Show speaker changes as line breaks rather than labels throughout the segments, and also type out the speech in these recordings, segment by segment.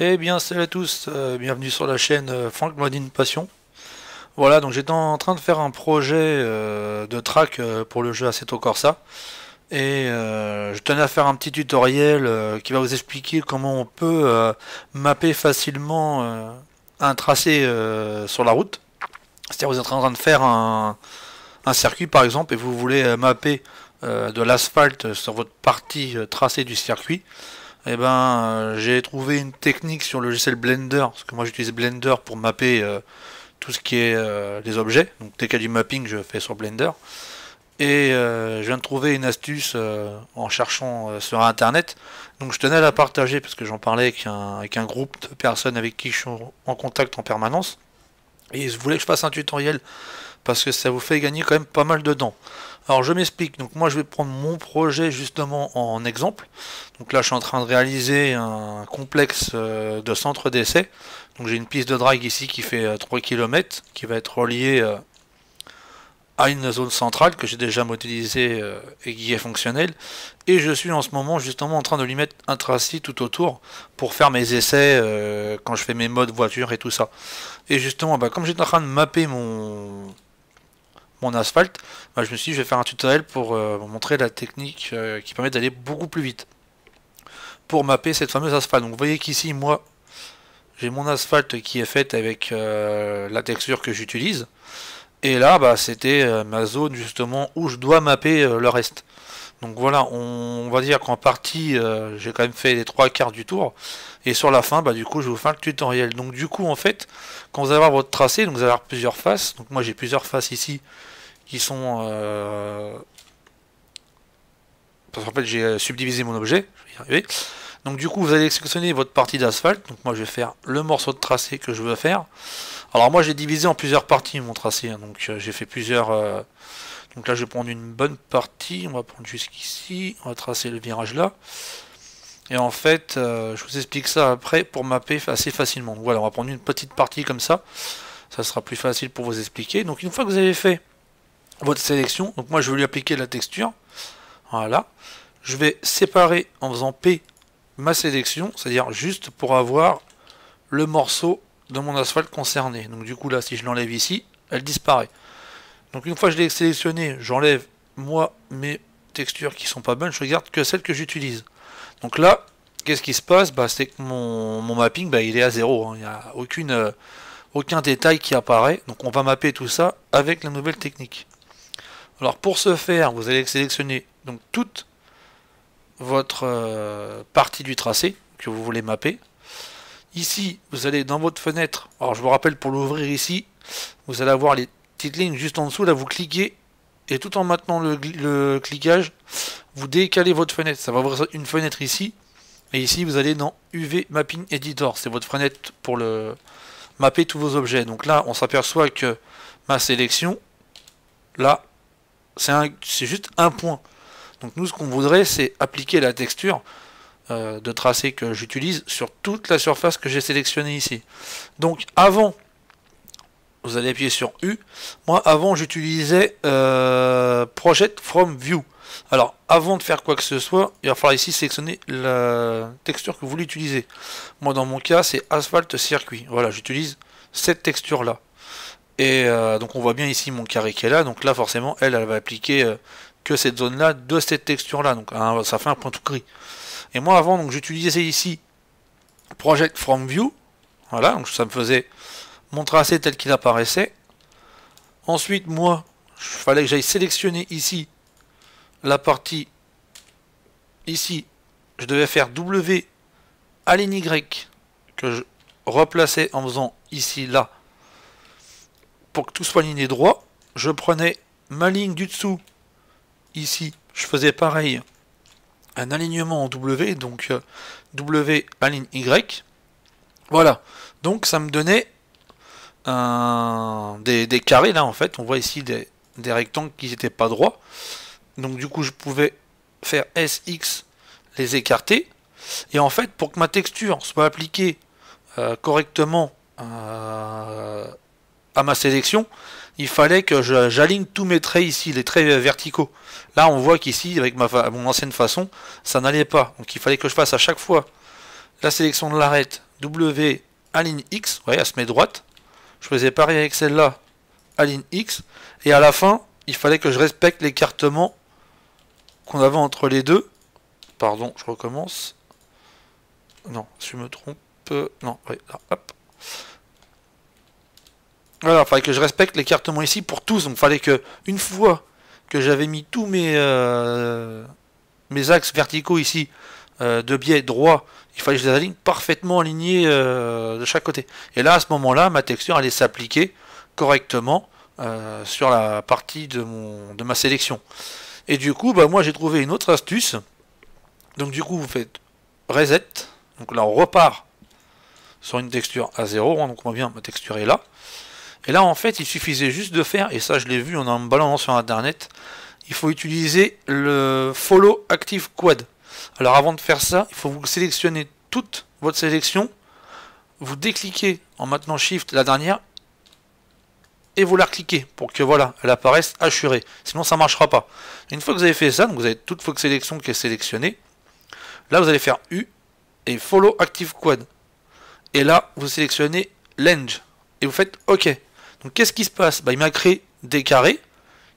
Eh bien salut à tous, euh, bienvenue sur la chaîne Frank euh, Franck Passion. Voilà, donc j'étais en train de faire un projet euh, de track pour le jeu Assetto Corsa. Et je tenais à faire un petit tutoriel qui va vous expliquer comment on peut mapper facilement un tracé sur la route. C'est-à-dire vous êtes en train de faire un, circuit par exemple et vous voulez mapper de l'asphalte sur votre partie tracée du circuit et eh ben, euh, j'ai trouvé une technique sur le logiciel Blender, parce que moi j'utilise Blender pour mapper euh, tout ce qui est des euh, objets. Donc dès qu'il y a du mapping, je fais sur Blender. Et je viens de trouver une astuce en cherchant sur Internet. Donc je tenais à la partager parce que j'en parlais avec un, avec un, groupe de personnes avec qui je suis en contact en permanence. Et ils voulaient que je fasse un tutoriel parce que ça vous fait gagner quand même pas mal de dents. Alors je m'explique, donc moi je vais prendre mon projet justement en exemple. Donc là je suis en train de réaliser un complexe euh, de centre d'essai. Donc j'ai une piste de drague ici qui fait 3 euh, km, qui va être reliée euh, à une zone centrale que j'ai déjà modélisée et qui est fonctionnelle. Et je suis en ce moment justement en train de lui mettre un tracé tout autour pour faire mes essais quand je fais mes modes voiture et tout ça. Et justement, bah, comme j'étais en train de mapper mon mon asphalte, bah, je me suis dit je vais faire un tutoriel pour vous euh, montrer la technique euh, qui permet d'aller beaucoup plus vite pour mapper cette fameuse asphalte. Donc vous voyez qu'ici moi j'ai mon asphalte qui est faite avec euh, la texture que j'utilise et là bah, c'était ma zone justement où je dois mapper le reste. Donc voilà, on, va dire qu'en partie, euh, j'ai quand même fait les trois quarts du tour. Et sur la fin, bah, du coup, je vous faire le tutoriel. Donc du coup, en fait, quand vous allez avoir votre tracé, donc vous allez avoir plusieurs faces. Donc moi, j'ai plusieurs faces ici qui sont... Euh, parce qu'en fait, j'ai euh, subdivisé mon objet. Je vais y arriver. Donc du coup, vous allez sélectionner votre partie d'asphalte. Donc moi, je vais faire le morceau de tracé que je veux faire. Alors moi, j'ai divisé en plusieurs parties mon tracé. Hein. Donc j'ai fait plusieurs... Donc là, je vais prendre une bonne partie. On va prendre jusqu'ici. On va tracer le virage là. Et en fait, euh, je vous explique ça après pour mapper assez facilement. voilà, on va prendre une petite partie comme ça. Ça sera plus facile pour vous expliquer. Donc une fois que vous avez fait votre sélection, donc moi je vais lui appliquer la texture. Voilà. Je vais séparer en faisant P ma sélection, c'est-à-dire juste pour avoir le morceau de mon asphalte concerné. Donc du coup là, si je l'enlève ici, elle disparaît. Donc une fois que je l'ai sélectionné, j'enlève moi mes textures qui sont pas bonnes, je regarde que celles que j'utilise. Donc là, qu'est-ce qui se passe bah, C'est que mon, mapping, bah, il est à zéro. Hein. Il n'y a aucune, euh, aucun détail qui apparaît. Donc on va mapper tout ça avec la nouvelle technique. Alors pour ce faire, vous allez sélectionner donc toute votre euh, partie du tracé que vous voulez mapper. Ici, vous allez dans votre fenêtre. Alors je vous rappelle pour l'ouvrir ici, vous allez avoir les petite ligne juste en dessous, là vous cliquez et tout en maintenant le, le cliquage, vous décalez votre fenêtre. Ça va avoir une fenêtre ici. Et ici, vous allez dans UV Mapping Editor. C'est votre fenêtre pour le mapper tous vos objets. Donc là, on s'aperçoit que ma sélection, là, c'est juste un point. Donc nous, ce qu'on voudrait, c'est appliquer la texture euh, de tracé que j'utilise sur toute la surface que j'ai sélectionnée ici. Donc avant vous allez appuyer sur U. Moi, avant, j'utilisais euh, Project from View. Alors, avant de faire quoi que ce soit, il va falloir ici sélectionner la texture que vous voulez utiliser. Moi, dans mon cas, c'est Asphalt Circuit. Voilà, j'utilise cette texture-là. Et euh, donc, on voit bien ici mon carré qui est là. Donc là, forcément, elle, elle va appliquer euh, que cette zone-là de cette texture-là. Donc, ça fait un point tout gris. Et moi, avant, donc j'utilisais ici Project From View. Voilà, donc ça me faisait mon tracé tel qu'il apparaissait. Ensuite, moi, il fallait que j'aille sélectionner ici la partie. Ici, je devais faire W à Y que je replaçais en faisant ici, là, pour que tout soit aligné droit. Je prenais ma ligne du dessous, ici, je faisais pareil, un alignement en W, donc euh, W à Y. Voilà, donc ça me donnait des, carrés là en fait. On voit ici des, rectangles qui n'étaient pas droits. Donc du coup je pouvais faire SX, les écarter. Et en fait pour que ma texture soit appliquée euh, correctement euh, à ma sélection, il fallait que j'aligne tous mes traits ici, les traits verticaux. Là, on voit qu'ici, avec ma mon ancienne façon, ça n'allait pas. Donc il fallait que je fasse à chaque fois la sélection de l'arête W, aligne X, ouais, se met droite je faisais pareil avec celle-là, Aline X, et à la fin, il fallait que je respecte l'écartement qu'on avait entre les deux. Pardon, je recommence. Non, si je me trompe, non, oui, là, hop. Voilà, il fallait que je respecte l'écartement ici pour tous, donc il fallait que, une fois que j'avais mis tous mes, euh, mes axes verticaux ici, euh, de biais droit, il fallait que je les aligne parfaitement alignés euh, de chaque côté. Et là, à ce moment-là, ma texture allait s'appliquer correctement euh, sur la partie de, mon, de ma sélection. Et du coup, bah, moi j'ai trouvé une autre astuce. Donc du coup, vous faites reset. Donc là, on repart sur une texture à zéro. donc on voit bien, ma texture est là. Et là, en fait, il suffisait juste de faire, et ça je l'ai vu en me balançant sur Internet, il faut utiliser le Follow Active Quad. Alors avant de faire ça, il faut vous sélectionner toute votre sélection, vous décliquez en maintenant Shift la dernière et vous la recliquez pour que voilà, elle apparaisse assurée. Sinon ça ne marchera pas. une fois que vous avez fait ça, donc vous avez toute votre sélection qui est sélectionnée, là vous allez faire U et Follow Active Quad. Et là, vous sélectionnez Lens et vous faites OK. Donc qu'est-ce qui se passe bah, Il m'a créé des carrés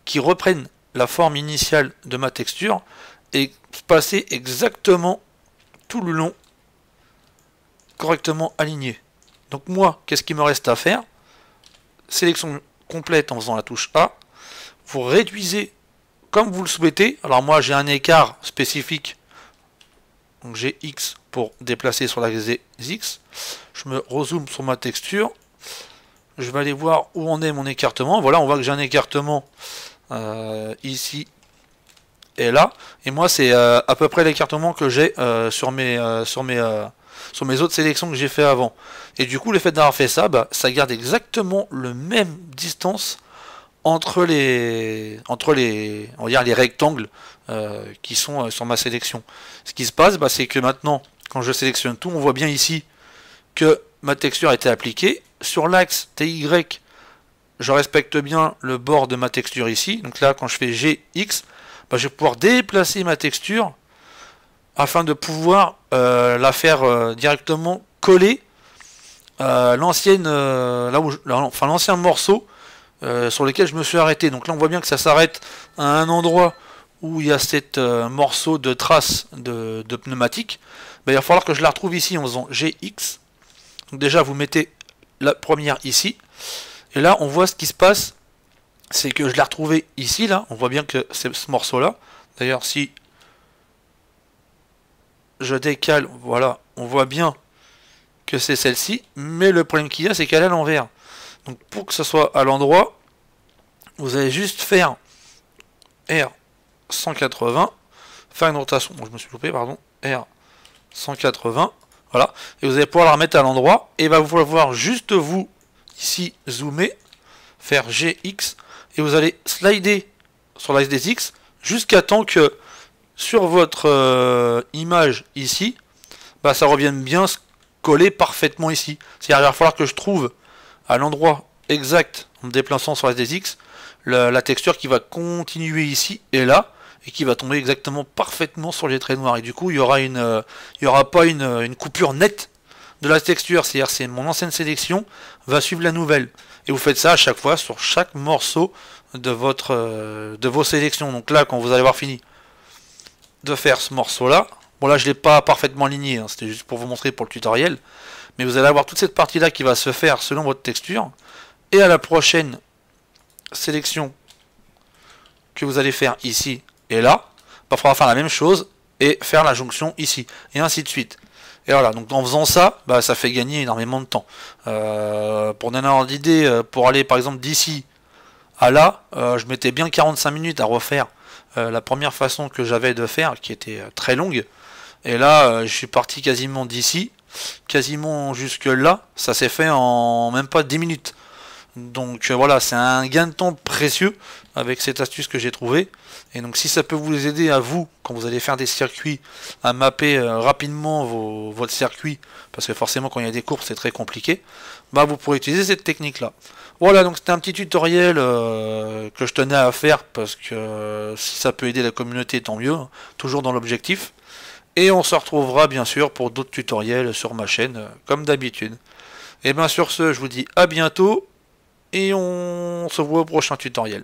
qui reprennent la forme initiale de ma texture, et passer exactement tout le long correctement aligné. Donc moi, qu'est-ce qu'il me reste à faire Sélection complète en faisant la touche A. Vous réduisez comme vous le souhaitez. Alors moi, j'ai un écart spécifique. Donc j'ai X pour déplacer sur l'axe X. Je me rezoome sur ma texture. Je vais aller voir où en est mon écartement. Voilà, on voit que j'ai un écartement euh, ici et là. Et moi, c'est euh, à peu près l'écartement que j'ai euh, sur mes euh, sur mes sur mes autres sélections que j'ai fait avant. Et du coup, le fait d'avoir fait ça, bah, ça garde exactement le même distance entre les entre les on les rectangles qui sont sur ma sélection. Ce qui se passe, bah, c'est que maintenant, quand je sélectionne tout, on voit bien ici que ma texture a été appliquée sur l'axe TY je respecte bien le bord de ma texture ici. Donc là, quand je fais GX, je vais pouvoir déplacer ma texture afin de pouvoir euh, la faire euh, directement coller euh, l'ancienne là où enfin l'ancien morceau sur lequel je me suis arrêté. Donc là on voit bien que ça s'arrête à un endroit où il y a cet morceau de trace de, pneumatique. il va falloir que je la retrouve ici en faisant GX. Donc déjà vous mettez la première ici. Et là on voit ce qui se passe c'est que je l'ai retrouvé ici, là. On voit bien que c'est ce morceau-là. D'ailleurs, si je décale, voilà, on voit bien que c'est celle-ci. Mais le problème qu'il y a, c'est qu'elle est à l'envers. Donc, pour que ce soit à l'endroit, vous allez juste faire R180, faire une rotation. Bon, je me suis loupé, pardon. R180, voilà. Et vous allez pouvoir la remettre à l'endroit. Et va vous voir juste vous, ici, zoomer, faire GX et vous allez slider sur l'axe des jusqu'à temps que sur votre euh, image ici, bah, ça revienne bien coller parfaitement ici. C'est-à-dire qu'il va falloir que je trouve à l'endroit exact, en me déplaçant sur la SDX, la, texture qui va continuer ici et là, et qui va tomber exactement parfaitement sur les traits noirs. Et du coup, il n'y aura, une, euh, y aura pas une, coupure nette de la texture, c'est-à-dire c'est mon ancienne sélection va suivre la nouvelle. Et vous faites ça à chaque fois sur chaque morceau de votre euh, de vos sélections. Donc là, quand vous allez avoir fini de faire ce morceau-là, bon là je l'ai pas parfaitement aligné, hein, c'était juste pour vous montrer pour le tutoriel, mais vous allez avoir toute cette partie-là qui va se faire selon votre texture. Et à la prochaine sélection que vous allez faire ici et là, parfois bah, va faire la même chose et faire la jonction ici, et ainsi de suite. Et voilà, donc en faisant ça, bah, ça fait gagner énormément de temps. Euh, pour donner un ordre d'idée, euh, pour aller par exemple d'ici à là, euh, je mettais bien 45 minutes à refaire la première façon que j'avais de faire, qui était très longue. Et là, je suis parti quasiment d'ici, quasiment jusque là, ça s'est fait en même pas 10 minutes. Donc euh, voilà, c'est un gain de temps précieux avec cette astuce que j'ai trouvée. Et donc si ça peut vous aider à vous, quand vous allez faire des circuits, à mapper euh, rapidement vos, votre circuit, parce que forcément quand il y a des courses c'est très compliqué, bah vous pourrez utiliser cette technique là. Voilà, donc c'était un petit tutoriel euh, que je tenais à faire, parce que si ça peut aider la communauté, tant mieux, hein, toujours dans l'objectif. Et on se retrouvera bien sûr pour d'autres tutoriels sur ma chaîne, comme d'habitude. Et bien sur ce, je vous dis à bientôt et on se voit au prochain tutoriel.